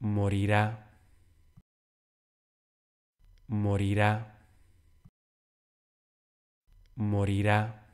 morirá, morirá, morirá.